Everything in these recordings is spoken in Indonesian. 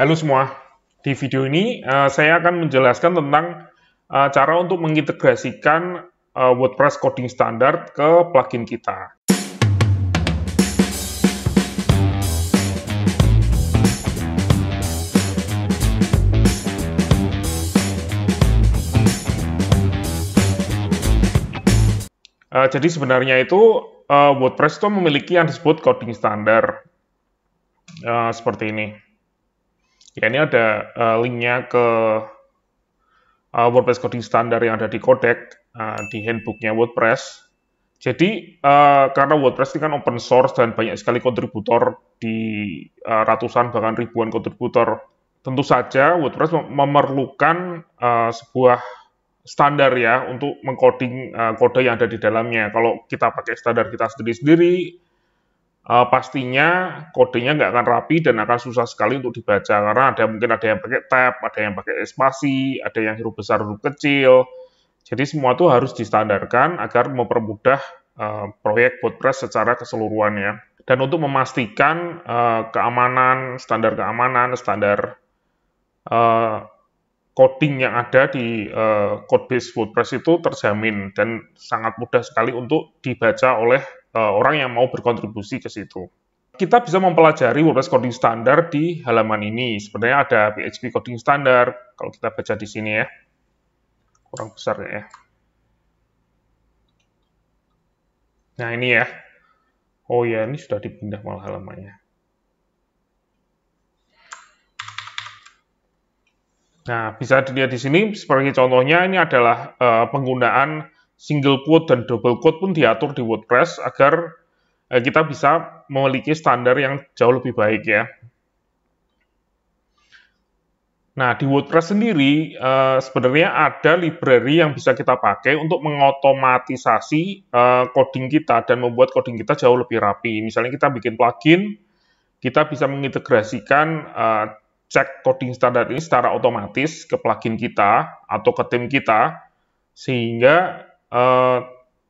Halo semua, di video ini uh, saya akan menjelaskan tentang uh, cara untuk mengintegrasikan uh, WordPress coding Standar ke plugin kita. Uh, jadi sebenarnya itu uh, WordPress itu memiliki yang disebut coding Standar uh, seperti ini. Ya ini ada uh, linknya ke uh, WordPress coding standar yang ada di Codec uh, di handbooknya WordPress. Jadi uh, karena WordPress ini kan open source dan banyak sekali kontributor di uh, ratusan bahkan ribuan kontributor, tentu saja WordPress memerlukan uh, sebuah standar ya untuk mengcoding uh, kode yang ada di dalamnya. Kalau kita pakai standar kita sendiri-sendiri, uh, pastinya kodenya nggak akan rapi dan akan susah sekali untuk dibaca karena ada mungkin ada yang pakai tab, ada yang pakai spasi, ada yang huruf besar, huruf kecil. Jadi semua itu harus distandarkan agar mempermudah uh, proyek WordPress secara keseluruhannya. Dan untuk memastikan uh, keamanan, standar keamanan, standar uh, coding yang ada di uh, codebase WordPress itu terjamin dan sangat mudah sekali untuk dibaca oleh Eh, orang yang mau berkontribusi ke situ. Kita bisa mempelajari WordPress Coding Standar di halaman ini. Sebenarnya ada PHP Coding Standar kalau kita baca di sini ya. Kurang besar ya. Nah ini ya. Oh ya, ini sudah dipindah malah halamannya. Nah, bisa dilihat di sini sebagai contohnya ini adalah uh, penggunaan single quote dan double quote pun diatur di WordPress agar eh, kita bisa memiliki standar yang jauh lebih baik ya. Nah, di WordPress sendiri eh, sebenarnya ada library yang bisa kita pakai untuk mengotomatisasi eh, coding kita dan membuat coding kita jauh lebih rapi. Misalnya kita bikin plugin, kita bisa mengintegrasikan cek coding standar ini secara otomatis ke plugin kita atau ke tim kita sehingga uh, eh,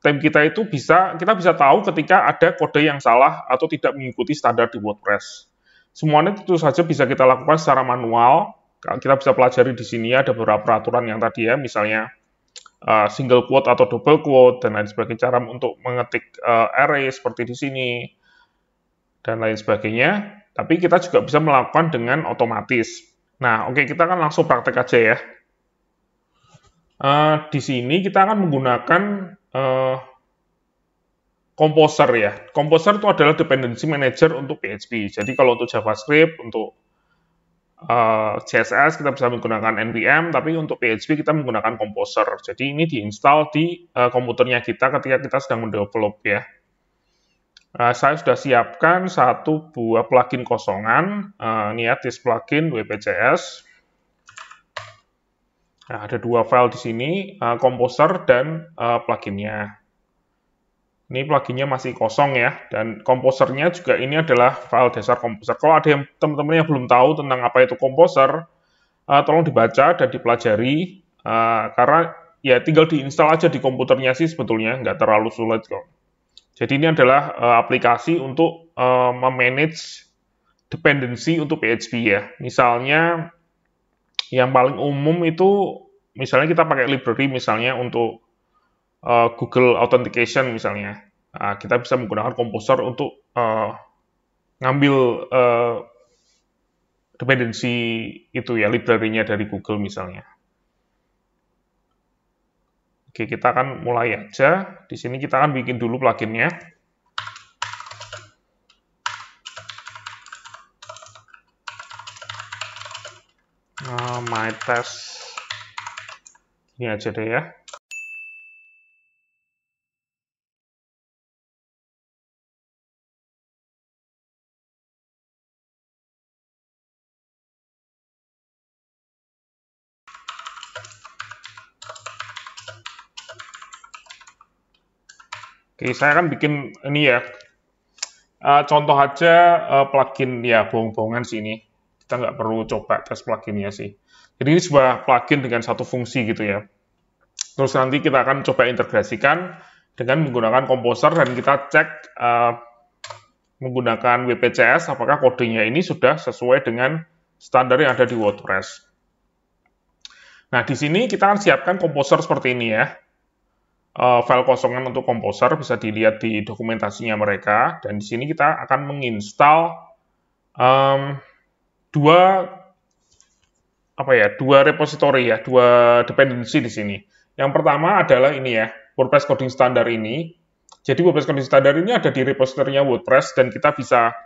tim kita itu bisa kita bisa tahu ketika ada kode yang salah atau tidak mengikuti standar di WordPress. Semuanya tentu saja bisa kita lakukan secara manual. Kita bisa pelajari di sini ada beberapa peraturan yang tadi ya, misalnya uh, single quote atau double quote dan lain sebagainya cara untuk mengetik uh, array seperti di sini dan lain sebagainya. Tapi kita juga bisa melakukan dengan otomatis. Nah, oke okay, kita akan langsung praktek aja ya. Uh, di sini kita akan menggunakan uh, eh, composer ya. Composer itu adalah dependency manager untuk PHP. Jadi kalau untuk JavaScript, untuk uh, eh, CSS kita bisa menggunakan npm, tapi untuk PHP kita menggunakan composer. Jadi ini diinstal di uh, komputernya kita ketika kita sedang mendevelop ya. Uh, saya sudah siapkan satu buah plugin kosongan, uh, niat ya, plugin WPCS Nah, ada dua file di sini, uh, eh, Composer dan uh, pluginnya. Ini pluginnya masih kosong ya, dan komposernya juga ini adalah file dasar komposer. Kalau ada yang teman-teman yang belum tahu tentang apa itu komposer, uh, tolong dibaca dan dipelajari, uh, karena ya tinggal diinstal aja di komputernya sih sebetulnya, nggak terlalu sulit kok. Jadi ini adalah uh, aplikasi untuk uh, memanage dependency untuk PHP ya. Misalnya yang paling umum itu misalnya kita pakai library misalnya untuk uh, Google Authentication misalnya. Uh, kita bisa menggunakan Composer untuk uh, ngambil uh, dependensi itu ya library-nya dari Google misalnya. Oke, kita akan mulai aja. Di sini kita akan bikin dulu pluginnya. nya my test ini aja deh ya Oke, saya kan bikin ini ya, uh, contoh aja uh, plugin ya bohong-bohongan sih Kita nggak perlu coba tes pluginnya sih. Jadi ini sebuah plugin dengan satu fungsi gitu ya. Terus nanti kita akan coba integrasikan dengan menggunakan komposer dan kita cek uh, menggunakan WPCS apakah kodenya ini sudah sesuai dengan standar yang ada di WordPress. Nah, di sini kita akan siapkan komposer seperti ini ya. Uh, file kosongan untuk komposer bisa dilihat di dokumentasinya mereka. Dan di sini kita akan menginstal um, dua apa ya dua repository ya dua dependensi di sini. Yang pertama adalah ini ya WordPress coding standar ini. Jadi WordPress coding standar ini ada di repositorynya WordPress dan kita bisa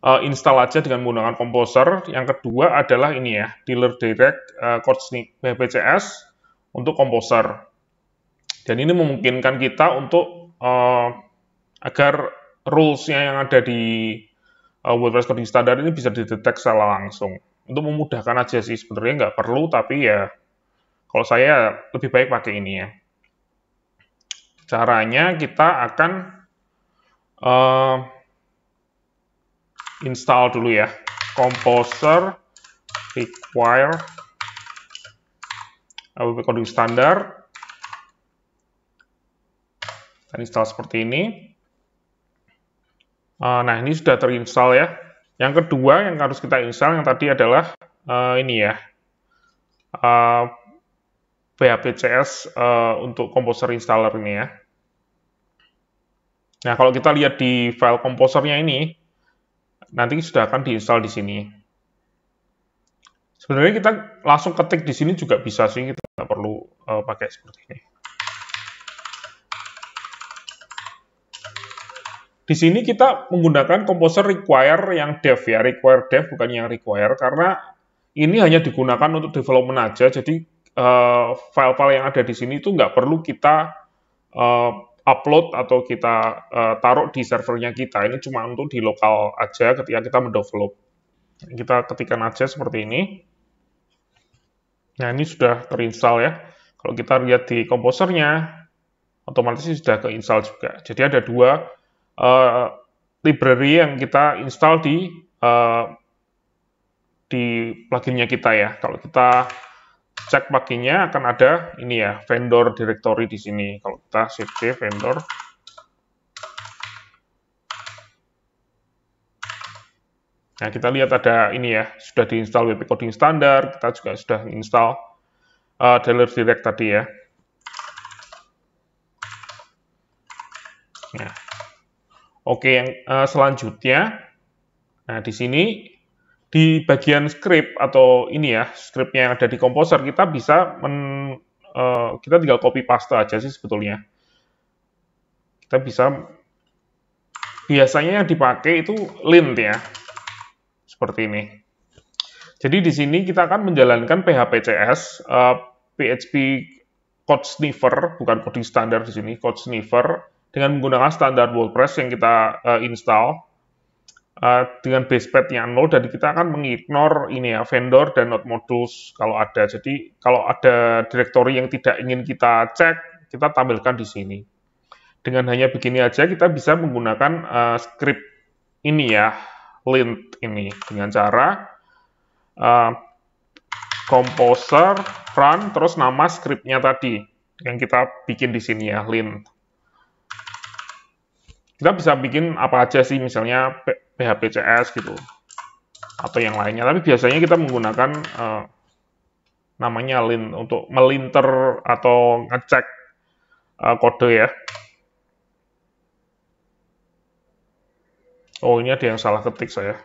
uh, install aja dengan menggunakan Composer. Yang kedua adalah ini ya Dealer Direct uh, Code BPCS untuk Composer. Dan ini memungkinkan kita untuk uh, agar rulesnya yang ada di uh, WordPress coding standar ini bisa dideteksi secara langsung untuk memudahkan aja sih sebenarnya nggak perlu tapi ya kalau saya lebih baik pakai ini ya caranya kita akan uh, install dulu ya composer require abp coding standar install seperti ini uh, nah ini sudah terinstall ya yang kedua yang harus kita install yang tadi adalah uh, ini ya, uh, eh, phpcs uh, eh, untuk Composer installer ini ya. Nah, kalau kita lihat di file komposernya ini, nanti sudah akan diinstal di sini. Sebenarnya kita langsung ketik di sini juga bisa sih, kita nggak perlu uh, pakai seperti ini. Di sini kita menggunakan komposer require yang dev ya, require dev bukan yang require karena ini hanya digunakan untuk development aja. Jadi eh, file-file uh, yang ada di sini itu nggak perlu kita uh, upload atau kita uh, taruh di servernya kita. Ini cuma untuk di lokal aja ketika kita mendevelop. Kita ketikkan aja seperti ini. Nah ini sudah terinstall ya. Kalau kita lihat di komposernya, otomatis sudah keinstall juga. Jadi ada dua uh, library yang kita install di uh, di pluginnya kita ya. Kalau kita cek pluginnya akan ada ini ya vendor directory di sini. Kalau kita cd vendor Nah, kita lihat ada ini ya, sudah diinstal WP coding standar, kita juga sudah install uh, Dealer Direct tadi ya. Nah, Oke, yang uh, selanjutnya, nah di sini di bagian script atau ini ya scriptnya yang ada di komposer kita bisa men, uh, kita tinggal copy paste aja sih sebetulnya. Kita bisa biasanya yang dipakai itu lint ya, seperti ini. Jadi di sini kita akan menjalankan PHPCS, uh, PHP eh, Code Sniffer, bukan coding standar di sini, Code Sniffer dengan menggunakan standar WordPress yang kita uh, install uh, dengan basepad yang nol dan kita akan mengignore ini ya vendor dan not modules kalau ada. Jadi kalau ada directory yang tidak ingin kita cek, kita tampilkan di sini. Dengan hanya begini aja kita bisa menggunakan uh, script ini ya, lint ini dengan cara uh, composer run terus nama scriptnya tadi yang kita bikin di sini ya lint kita bisa bikin apa aja sih misalnya PHPCS gitu atau yang lainnya tapi biasanya kita menggunakan uh, namanya lin untuk melinter atau ngecek uh, kode ya oh ini ada yang salah ketik saya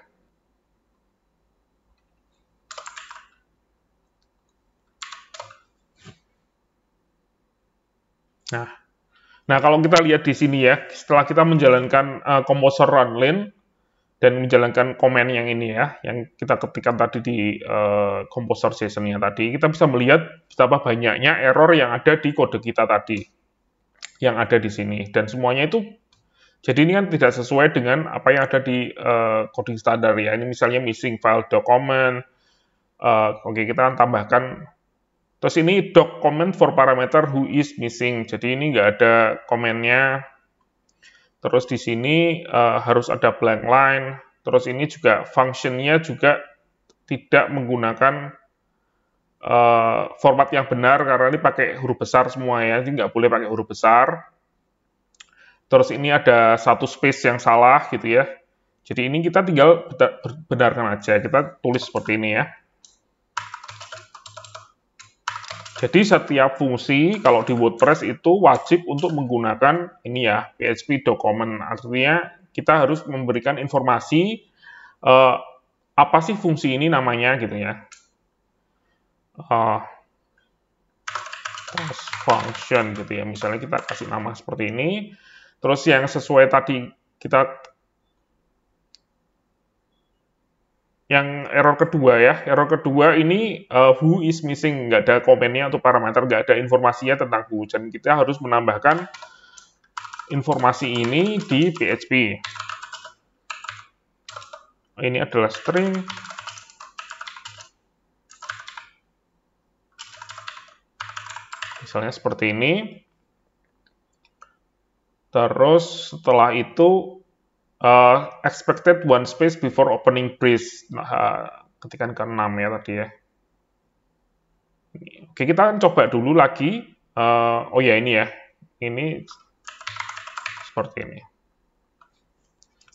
nah Nah, kalau kita lihat di sini ya, setelah kita menjalankan uh, eh, composer run dan menjalankan komen yang ini ya, yang kita ketikkan tadi di uh, eh, composer sessionnya tadi, kita bisa melihat betapa banyaknya error yang ada di kode kita tadi, yang ada di sini. Dan semuanya itu, jadi ini kan tidak sesuai dengan apa yang ada di uh, coding standar ya. Ini misalnya missing file document, uh, oke okay, kita akan tambahkan Terus ini doc comment for parameter who is missing. Jadi ini nggak ada komennya. Terus di sini uh, harus ada blank line. Terus ini juga functionnya juga tidak menggunakan uh, format yang benar karena ini pakai huruf besar semua ya. Jadi nggak boleh pakai huruf besar. Terus ini ada satu space yang salah gitu ya. Jadi ini kita tinggal benarkan aja. Kita tulis seperti ini ya. Jadi setiap fungsi kalau di WordPress itu wajib untuk menggunakan ini ya PHP document. Artinya kita harus memberikan informasi eh, apa sih fungsi ini namanya gitu ya. Uh, function gitu ya. Misalnya kita kasih nama seperti ini. Terus yang sesuai tadi kita yang error kedua ya. Error kedua ini uh, who is missing, nggak ada komennya atau parameter, nggak ada informasinya tentang who. Dan kita harus menambahkan informasi ini di PHP. Ini adalah string. Misalnya seperti ini. Terus setelah itu Uh, expected one space before opening brace. Nah, uh, ketikan ke-6 ya tadi ya. Oke, kita akan coba dulu lagi. Uh, oh ya, ini ya. Ini seperti ini.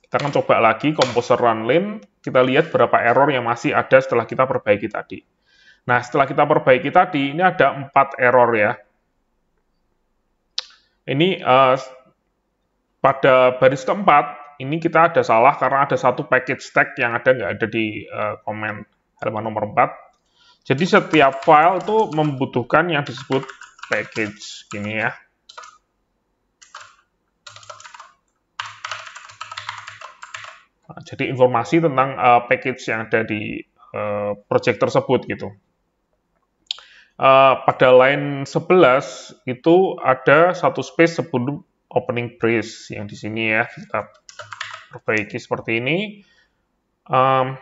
Kita akan coba lagi komposer run lane. Kita lihat berapa error yang masih ada setelah kita perbaiki tadi. Nah, setelah kita perbaiki tadi, ini ada 4 error ya. Ini uh, pada baris keempat, ini kita ada salah karena ada satu package stack yang ada nggak ada di uh, komen halaman nomor 4. Jadi setiap file itu membutuhkan yang disebut package gini ya. Nah, jadi informasi tentang uh, package yang ada di uh, project tersebut gitu. Uh, pada line 11 itu ada satu space sebelum opening brace yang di sini ya kita perbaiki seperti ini. Um,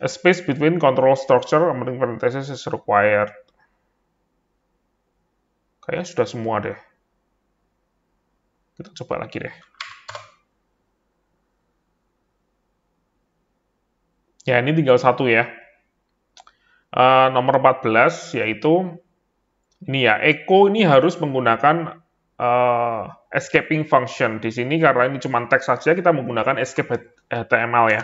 a space between control structure and parenthesis is required. Kayaknya sudah semua deh. Kita coba lagi deh. Ya, ini tinggal satu ya. Uh, nomor 14 yaitu ini ya, echo ini harus menggunakan uh, escaping function. Di sini karena ini cuma teks saja, kita menggunakan escape HTML ya.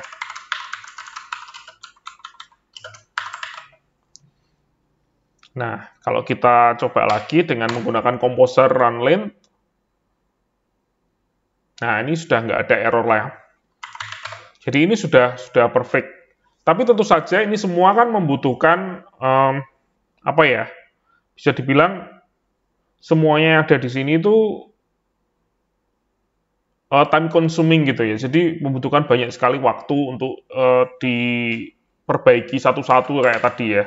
Nah, kalau kita coba lagi dengan menggunakan composer run lint, nah ini sudah nggak ada error lah ya. Jadi ini sudah sudah perfect. Tapi tentu saja ini semua kan membutuhkan um, apa ya? Bisa dibilang semuanya yang ada di sini itu uh, time consuming gitu ya. Jadi membutuhkan banyak sekali waktu untuk uh, diperbaiki satu-satu kayak tadi ya.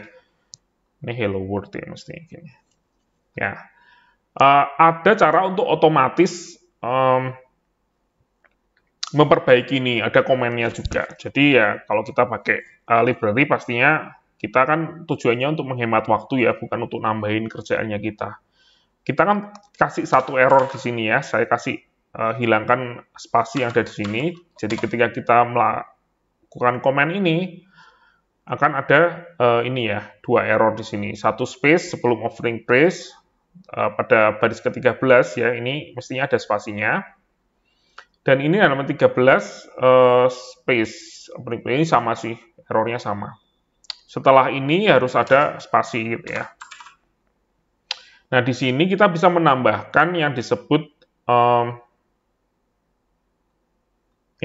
Ini hello world ya mestinya. Gini. Ya. Uh, ada cara untuk otomatis um, memperbaiki ini, ada komennya juga. Jadi ya kalau kita pakai uh, library pastinya kita kan tujuannya untuk menghemat waktu ya, bukan untuk nambahin kerjaannya kita kita kan kasih satu error di sini ya. Saya kasih uh, hilangkan spasi yang ada di sini. Jadi ketika kita melakukan komen ini akan ada uh, ini ya, dua error di sini. Satu space sebelum offering price uh, eh, pada baris ke-13 ya. Ini mestinya ada spasinya. Dan ini halaman 13 uh, space offering price ini sama sih, errornya sama. Setelah ini harus ada spasi gitu ya Nah, di sini kita bisa menambahkan yang disebut um,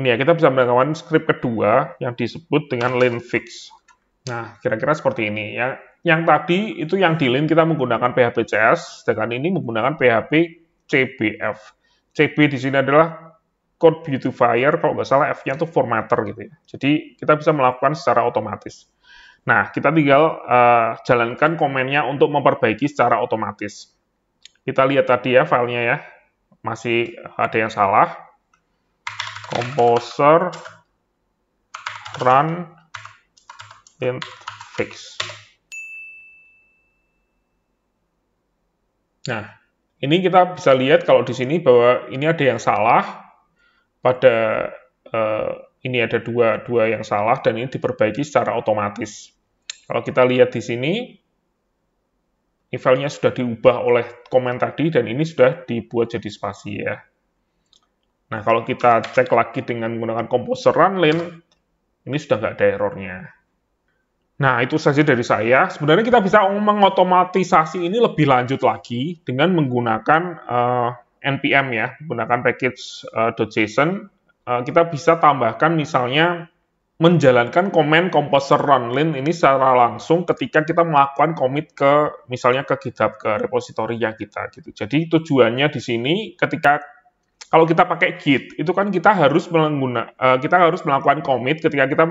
ini ya, kita bisa menambahkan script kedua yang disebut dengan lane fix. Nah, kira-kira seperti ini ya. Yang tadi itu yang di lane kita menggunakan PHP CS, sedangkan ini menggunakan PHP CBF. CB di sini adalah code beautifier, kalau nggak salah F-nya itu formatter gitu ya. Jadi kita bisa melakukan secara otomatis. Nah, kita tinggal uh, jalankan komennya untuk memperbaiki secara otomatis. Kita lihat tadi ya filenya ya, masih ada yang salah. Composer run and fix. Nah, ini kita bisa lihat kalau di sini bahwa ini ada yang salah pada uh, ini ada dua dua yang salah dan ini diperbaiki secara otomatis. Kalau kita lihat di sini, evalnya sudah diubah oleh komen tadi dan ini sudah dibuat jadi spasi ya. Nah, kalau kita cek lagi dengan menggunakan komposer run ini sudah nggak ada errornya. Nah, itu saja dari saya. Sebenarnya kita bisa mengotomatisasi ini lebih lanjut lagi dengan menggunakan uh, eh, NPM ya, menggunakan package.json. Eh, uh, Eh, kita bisa tambahkan misalnya menjalankan command composer runlin ini secara langsung ketika kita melakukan commit ke misalnya ke GitHub ke repository yang kita gitu. Jadi tujuannya di sini ketika kalau kita pakai git itu kan kita harus mengguna eh, kita harus melakukan commit ketika kita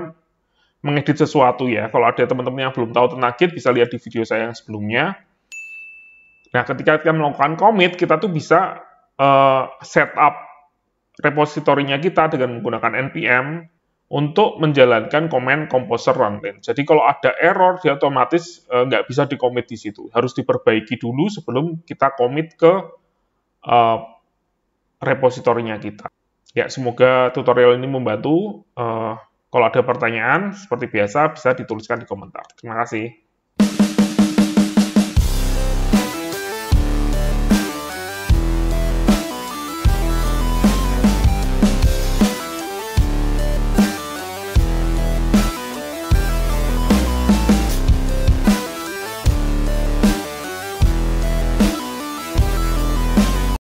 mengedit sesuatu ya. Kalau ada teman-teman yang belum tahu tentang git bisa lihat di video saya yang sebelumnya. Nah, ketika kita melakukan commit kita tuh bisa uh, eh, setup repositorinya kita dengan menggunakan npm untuk menjalankan command composer runtime. Jadi kalau ada error, dia otomatis uh, nggak bisa dikomit di situ. Harus diperbaiki dulu sebelum kita commit ke uh, repositorinya kita. Ya, semoga tutorial ini membantu. Uh, kalau ada pertanyaan, seperti biasa bisa dituliskan di komentar. Terima kasih.